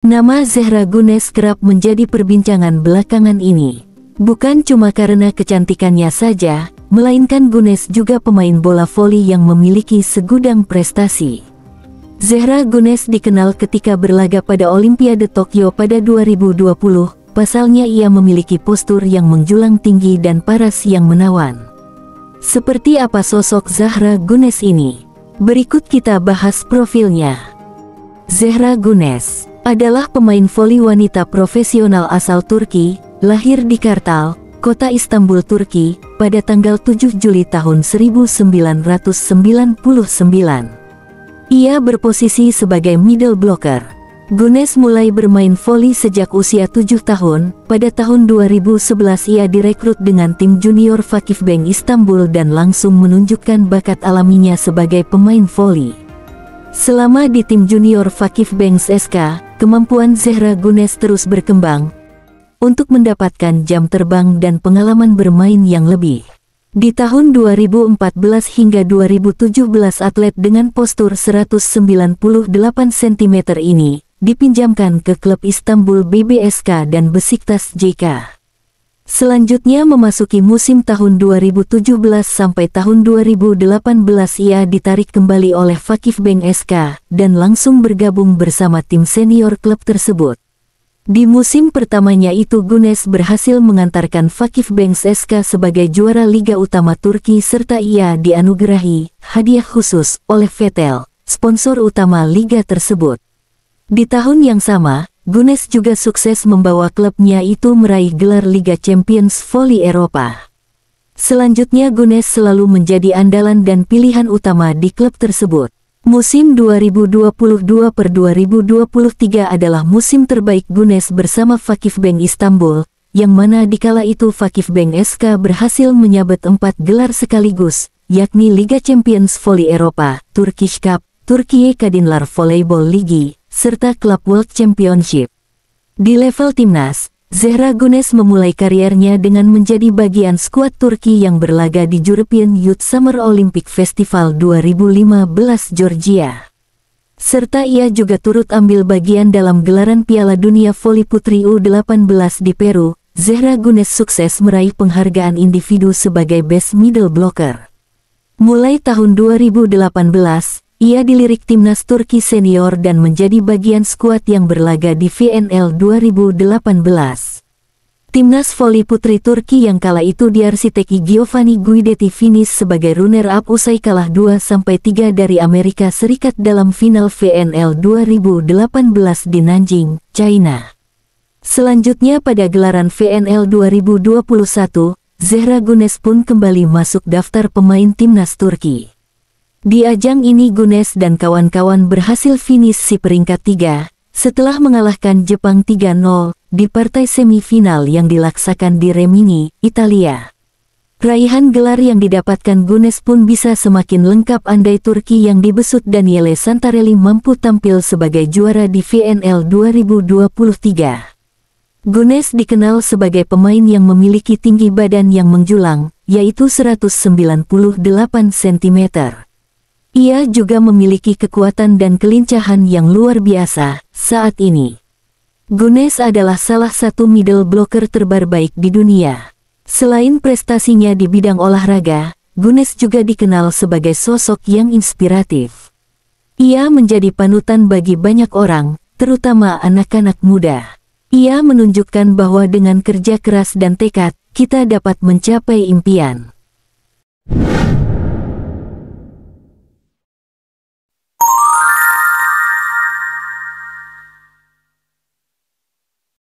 Nama Zehra Gunes kerap menjadi perbincangan belakangan ini. Bukan cuma karena kecantikannya saja, melainkan Gunes juga pemain bola voli yang memiliki segudang prestasi. Zehra Gunes dikenal ketika berlaga pada Olimpiade Tokyo pada 2020, pasalnya ia memiliki postur yang menjulang tinggi dan paras yang menawan. Seperti apa sosok Zahra Gunes ini? Berikut kita bahas profilnya. Zehra Gunes adalah pemain voli wanita profesional asal Turki, lahir di Kartal, kota Istanbul, Turki, pada tanggal 7 Juli tahun 1999. Ia berposisi sebagai middle blocker. Gunes mulai bermain voli sejak usia 7 tahun, pada tahun 2011 ia direkrut dengan tim junior Fakif Bank Istanbul dan langsung menunjukkan bakat alaminya sebagai pemain voli. Selama di tim junior Fakif Banks SK, Kemampuan Zehra Gunes terus berkembang untuk mendapatkan jam terbang dan pengalaman bermain yang lebih. Di tahun 2014 hingga 2017 atlet dengan postur 198 cm ini dipinjamkan ke klub Istanbul BBSK dan Besiktas JK. Selanjutnya memasuki musim tahun 2017 sampai tahun 2018 ia ditarik kembali oleh Fakif Beng SK dan langsung bergabung bersama tim senior klub tersebut. Di musim pertamanya itu Gunes berhasil mengantarkan Fakif Beng SK sebagai juara Liga Utama Turki serta ia dianugerahi hadiah khusus oleh Vettel, sponsor utama liga tersebut. Di tahun yang sama, Gunes juga sukses membawa klubnya itu meraih gelar Liga Champions Voli Eropa. Selanjutnya Gunes selalu menjadi andalan dan pilihan utama di klub tersebut. Musim 2022 per 2023 adalah musim terbaik Gunes bersama Fakif Bank Istanbul, yang mana dikala itu Fakif Bank SK berhasil menyabet empat gelar sekaligus, yakni Liga Champions Voli Eropa, Turkish Cup, Turkiye Kadınlar Volleyball Ligi, serta klub World Championship. Di level timnas, Zehra Gunes memulai kariernya dengan menjadi bagian skuad Turki yang berlaga di European Youth Summer Olympic Festival 2015 Georgia. Serta ia juga turut ambil bagian dalam gelaran Piala Dunia Voli Putri U18 di Peru. Zehra Gunes sukses meraih penghargaan individu sebagai best middle blocker. Mulai tahun 2018, ia dilirik timnas Turki senior dan menjadi bagian skuad yang berlaga di VNL 2018. Timnas voli putri Turki yang kala itu diarsiteki Giovanni Guidetti finish sebagai runner-up usai kalah 2-3 dari Amerika Serikat dalam final VNL 2018 di Nanjing, China. Selanjutnya pada gelaran VNL 2021, Zehra Gunes pun kembali masuk daftar pemain timnas Turki. Di ajang ini Gunes dan kawan-kawan berhasil finish si peringkat 3 setelah mengalahkan Jepang 3-0 di partai semifinal yang dilaksakan di Remini, Italia. Raihan gelar yang didapatkan Gunes pun bisa semakin lengkap andai Turki yang dibesut Daniele Santarelli mampu tampil sebagai juara di VNL 2023. Gunes dikenal sebagai pemain yang memiliki tinggi badan yang menjulang, yaitu 198 cm. Ia juga memiliki kekuatan dan kelincahan yang luar biasa saat ini. Gunes adalah salah satu middle blocker terbaik di dunia. Selain prestasinya di bidang olahraga, Gunes juga dikenal sebagai sosok yang inspiratif. Ia menjadi panutan bagi banyak orang, terutama anak-anak muda. Ia menunjukkan bahwa dengan kerja keras dan tekad, kita dapat mencapai impian.